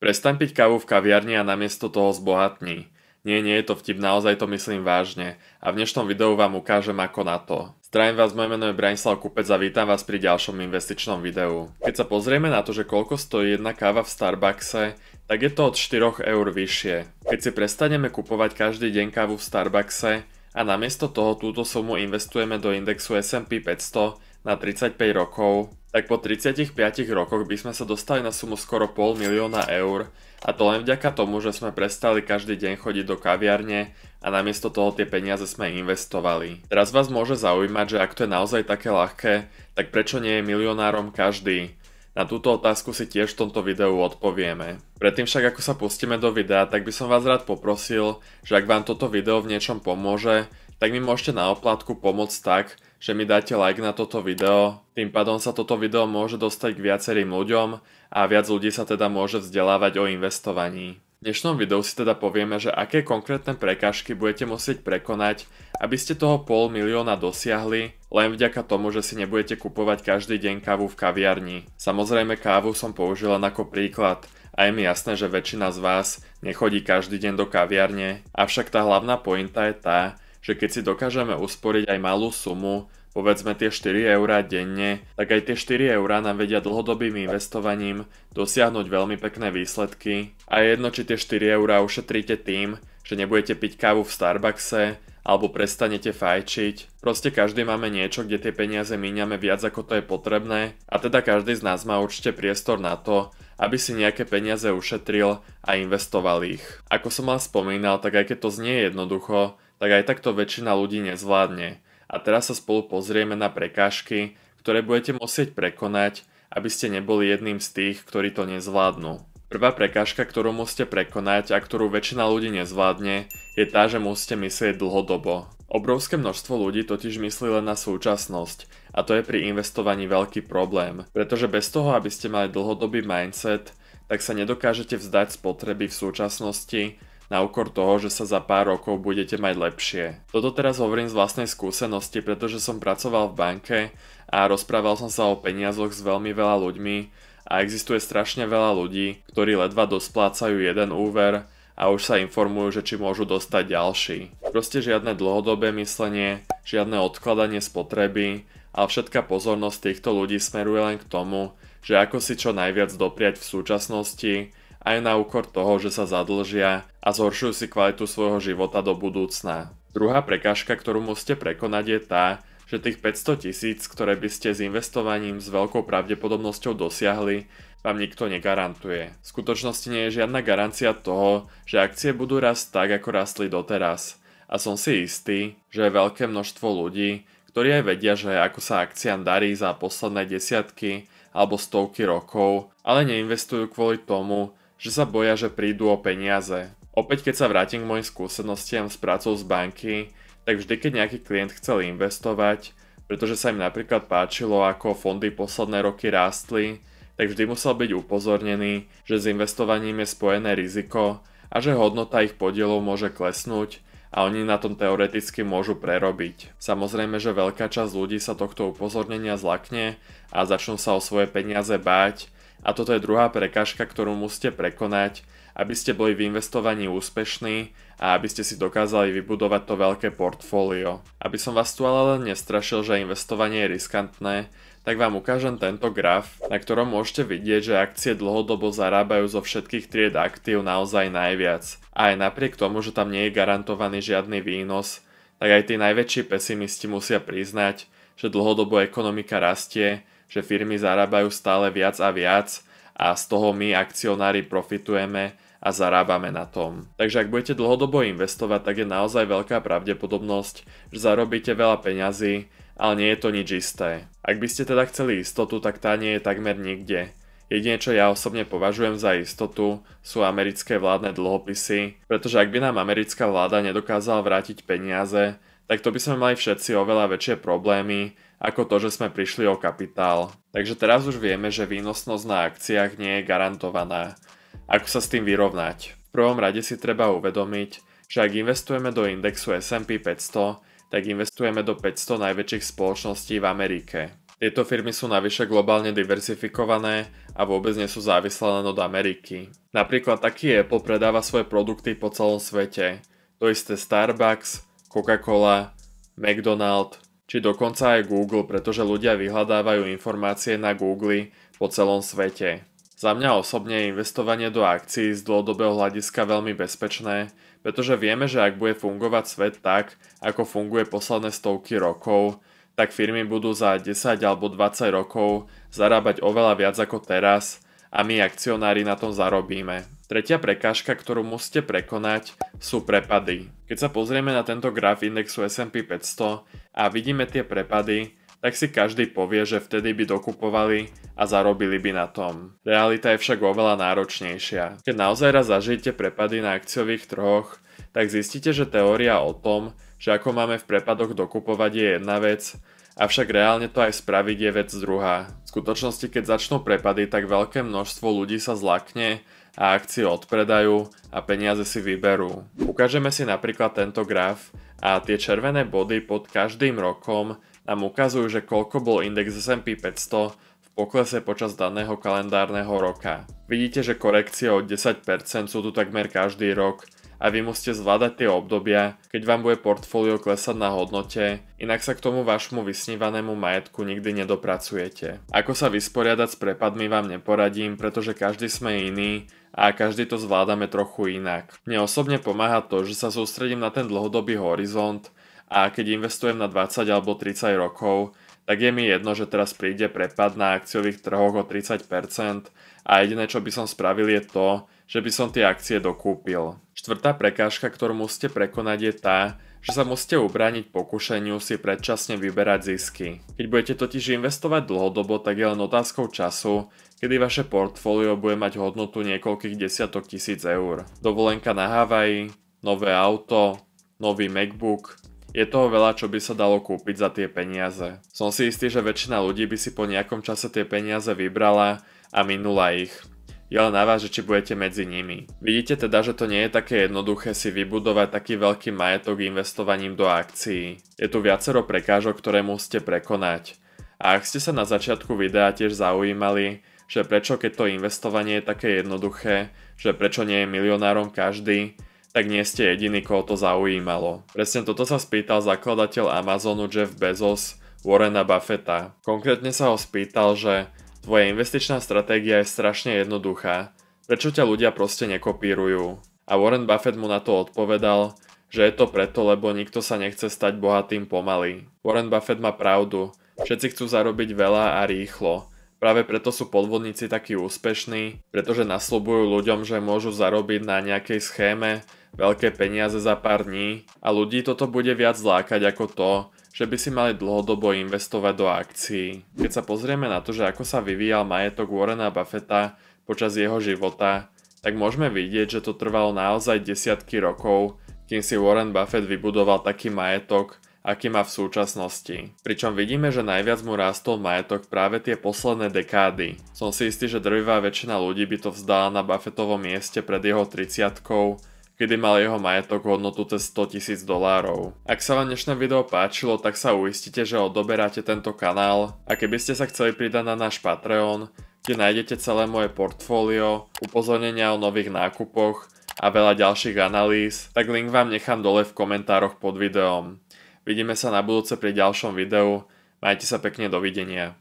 Prestaň piť kávu v kaviarni a namiesto toho zbohatní. Nie, nie je to vtip, naozaj to myslím vážne a v dnešnom videu vám ukážem ako na to. Zdravím vás, moje meno je Branislav Kupec a vítam vás pri ďalšom investičnom videu. Keď sa pozrieme na to, že koľko stojí jedna káva v Starbuckse, tak je to od 4 eur vyššie. Keď si prestaneme kupovať každý deň kávu v Starbuckse a namiesto toho túto sumu investujeme do indexu S&P 500 na 35 rokov, tak po 35 rokoch by sme sa dostali na sumu skoro pol milióna eur a to len vďaka tomu, že sme prestali každý deň chodiť do kaviarne a namiesto toho tie peniaze sme investovali. Teraz vás môže zaujímať, že ak to je naozaj také ľahké, tak prečo nie je milionárom každý? Na túto otázku si tiež v tomto videu odpovieme. Predtým však ako sa pustíme do videa, tak by som vás rád poprosil, že ak vám toto video v niečom pomôže, tak mi môžete na oplátku pomôcť tak, že mi dáte like na toto video, tým pádom sa toto video môže dostať k viacerým ľuďom a viac ľudí sa teda môže vzdelávať o investovaní. V dnešnom videu si teda povieme, že aké konkrétne prekážky budete musieť prekonať, aby ste toho pol milióna dosiahli, len vďaka tomu, že si nebudete kupovať každý deň kávu v kaviarni. Samozrejme kávu som použil len ako príklad, a je mi jasné, že väčšina z vás nechodí každý deň do kaviarne, avšak tá hlavná pointa je tá, že keď si dokážeme usporiť aj malú sumu, povedzme tie 4 eurá denne, tak aj tie 4 eurá nám vedia dlhodobým investovaním dosiahnuť veľmi pekné výsledky a jedno, či tie 4 eurá ušetríte tým, že nebudete piť kávu v Starbuckse alebo prestanete fajčiť. Proste každý máme niečo, kde tie peniaze míňame viac ako to je potrebné a teda každý z nás má určite priestor na to, aby si nejaké peniaze ušetril a investoval ich. Ako som vám spomínal, tak aj keď to znie jednoducho, tak aj takto väčšina ľudí nezvládne. A teraz sa spolu pozrieme na prekážky, ktoré budete musieť prekonať, aby ste neboli jedným z tých, ktorí to nezvládnu. Prvá prekážka, ktorú musíte prekonať a ktorú väčšina ľudí nezvládne, je tá, že musíte myslieť dlhodobo. Obrovské množstvo ľudí totiž myslí len na súčasnosť a to je pri investovaní veľký problém, pretože bez toho, aby ste mali dlhodobý mindset, tak sa nedokážete vzdať spotreby v súčasnosti na úkor toho, že sa za pár rokov budete mať lepšie. Toto teraz hovorím z vlastnej skúsenosti, pretože som pracoval v banke a rozprával som sa o peniazoch s veľmi veľa ľuďmi a existuje strašne veľa ľudí, ktorí ledva dosplácajú jeden úver a už sa informujú, že či môžu dostať ďalší. Proste žiadne dlhodobé myslenie, žiadne odkladanie spotreby, ale všetká pozornosť týchto ľudí smeruje len k tomu, že ako si čo najviac dopriať v súčasnosti aj na úkor toho, že sa zadlžia a zhoršujú si kvalitu svojho života do budúcna. Druhá prekážka, ktorú musíte prekonať je tá, že tých 500 tisíc, ktoré by ste s investovaním s veľkou pravdepodobnosťou dosiahli, vám nikto negarantuje. V skutočnosti nie je žiadna garancia toho, že akcie budú rast tak, ako rastli doteraz. A som si istý, že je veľké množstvo ľudí, ktorí aj vedia, že ako sa akciám darí za posledné desiatky alebo stovky rokov, ale neinvestujú kvôli tomu, že sa boja, že prídu o peniaze. Opäť keď sa vrátim k mojim skúsenostiam s prácou z banky, tak vždy keď nejaký klient chcel investovať, pretože sa im napríklad páčilo, ako fondy posledné roky rástli, tak vždy musel byť upozornený, že s investovaním je spojené riziko a že hodnota ich podielov môže klesnúť a oni na tom teoreticky môžu prerobiť. Samozrejme, že veľká časť ľudí sa tohto upozornenia zlakne a začnú sa o svoje peniaze báť a toto je druhá prekážka, ktorú musíte prekonať, aby ste boli v investovaní úspešní a aby ste si dokázali vybudovať to veľké portfólio. Aby som vás tu ale len nestrašil, že investovanie je riskantné, tak vám ukážem tento graf, na ktorom môžete vidieť, že akcie dlhodobo zarábajú zo všetkých tried aktív naozaj najviac. A aj napriek tomu, že tam nie je garantovaný žiadny výnos, tak aj tí najväčší pesimisti musia priznať, že dlhodobo ekonomika rastie že firmy zarábajú stále viac a viac a z toho my akcionári profitujeme a zarábame na tom. Takže ak budete dlhodobo investovať, tak je naozaj veľká pravdepodobnosť, že zarobíte veľa peňazí, ale nie je to nič isté. Ak by ste teda chceli istotu, tak tá nie je takmer nikde. Jedine, čo ja osobne považujem za istotu, sú americké vládne dlhopisy, pretože ak by nám americká vláda nedokázala vrátiť peniaze, tak to by sme mali všetci oveľa väčšie problémy, ako to, že sme prišli o kapitál. Takže teraz už vieme, že výnosnosť na akciách nie je garantovaná. Ako sa s tým vyrovnať? V prvom rade si treba uvedomiť, že ak investujeme do indexu S&P 500, tak investujeme do 500 najväčších spoločností v Amerike. Tieto firmy sú navyše globálne diversifikované a vôbec nie sú závislé len od Ameriky. Napríklad taký Apple predáva svoje produkty po celom svete. To isté Starbucks, Coca-Cola, McDonald's, či dokonca aj Google, pretože ľudia vyhľadávajú informácie na Google po celom svete. Za mňa osobne je investovanie do akcií z dlhodobého hľadiska veľmi bezpečné, pretože vieme, že ak bude fungovať svet tak, ako funguje posledné stovky rokov, tak firmy budú za 10 alebo 20 rokov zarábať oveľa viac ako teraz a my akcionári na tom zarobíme. Tretia prekážka, ktorú musíte prekonať, sú prepady. Keď sa pozrieme na tento graf indexu S&P 500 a vidíme tie prepady, tak si každý povie, že vtedy by dokupovali a zarobili by na tom. Realita je však oveľa náročnejšia. Keď naozaj raz zažijete prepady na akciových trhoch, tak zistíte, že teória o tom, že ako máme v prepadoch dokupovať je jedna vec, Avšak reálne to aj spraviť je vec druhá. V skutočnosti, keď začnú prepady, tak veľké množstvo ľudí sa zlakne a akcie odpredajú a peniaze si vyberú. Ukážeme si napríklad tento graf a tie červené body pod každým rokom nám ukazujú, že koľko bol index S&P 500 v poklese počas daného kalendárneho roka. Vidíte, že korekcie o 10% sú tu takmer každý rok, a vy musíte zvládať tie obdobia, keď vám bude portfólio klesať na hodnote, inak sa k tomu vašmu vysnívanému majetku nikdy nedopracujete. Ako sa vysporiadať s prepadmi vám neporadím, pretože každý sme iný a každý to zvládame trochu inak. Mne osobne pomáha to, že sa sústredím na ten dlhodobý horizont a keď investujem na 20 alebo 30 rokov, tak je mi jedno, že teraz príde prepad na akciových trhoch o 30% a jediné, čo by som spravil je to, že by som tie akcie dokúpil. Štvrtá prekážka, ktorú musíte prekonať je tá, že sa musíte ubrániť pokušeniu si predčasne vyberať zisky. Keď budete totiž investovať dlhodobo, tak je len otázkou času, kedy vaše portfólio bude mať hodnotu niekoľkých desiatok tisíc eur. Dovolenka na Havaji, nové auto, nový MacBook, je toho veľa, čo by sa dalo kúpiť za tie peniaze. Som si istý, že väčšina ľudí by si po nejakom čase tie peniaze vybrala a minula ich. Je len na vás, že či budete medzi nimi. Vidíte teda, že to nie je také jednoduché si vybudovať taký veľký majetok investovaním do akcií. Je tu viacero prekážok, ktoré musíte prekonať. A ak ste sa na začiatku videa tiež zaujímali, že prečo keď to investovanie je také jednoduché, že prečo nie je milionárom každý, tak nie ste jediný, koho to zaujímalo. Presne toto sa spýtal zakladateľ Amazonu Jeff Bezos Warrena Buffetta. Konkrétne sa ho spýtal, že tvoja investičná stratégia je strašne jednoduchá, prečo ťa ľudia proste nekopírujú? A Warren Buffett mu na to odpovedal, že je to preto, lebo nikto sa nechce stať bohatým pomaly. Warren Buffett má pravdu, všetci chcú zarobiť veľa a rýchlo, Práve preto sú podvodníci takí úspešní, pretože nasľubujú ľuďom, že môžu zarobiť na nejakej schéme, veľké peniaze za pár dní a ľudí toto bude viac lákať ako to, že by si mali dlhodobo investovať do akcií. Keď sa pozrieme na to, že ako sa vyvíjal majetok Warrena Buffetta počas jeho života, tak môžeme vidieť, že to trvalo naozaj desiatky rokov, kým si Warren Buffett vybudoval taký majetok, aký má v súčasnosti. Pričom vidíme, že najviac mu rástol majetok práve tie posledné dekády. Som si istý, že drvivá väčšina ľudí by to vzdala na Buffettovom mieste pred jeho 30 kedy mal jeho majetok hodnotu cez 100 tisíc dolárov. Ak sa vám dnešné video páčilo, tak sa uistite, že odoberáte tento kanál a keby ste sa chceli pridať na náš Patreon, kde nájdete celé moje portfólio, upozornenia o nových nákupoch a veľa ďalších analýz, tak link vám nechám dole v komentároch pod videom. Vidíme sa na budúce pri ďalšom videu, majte sa pekne, dovidenia.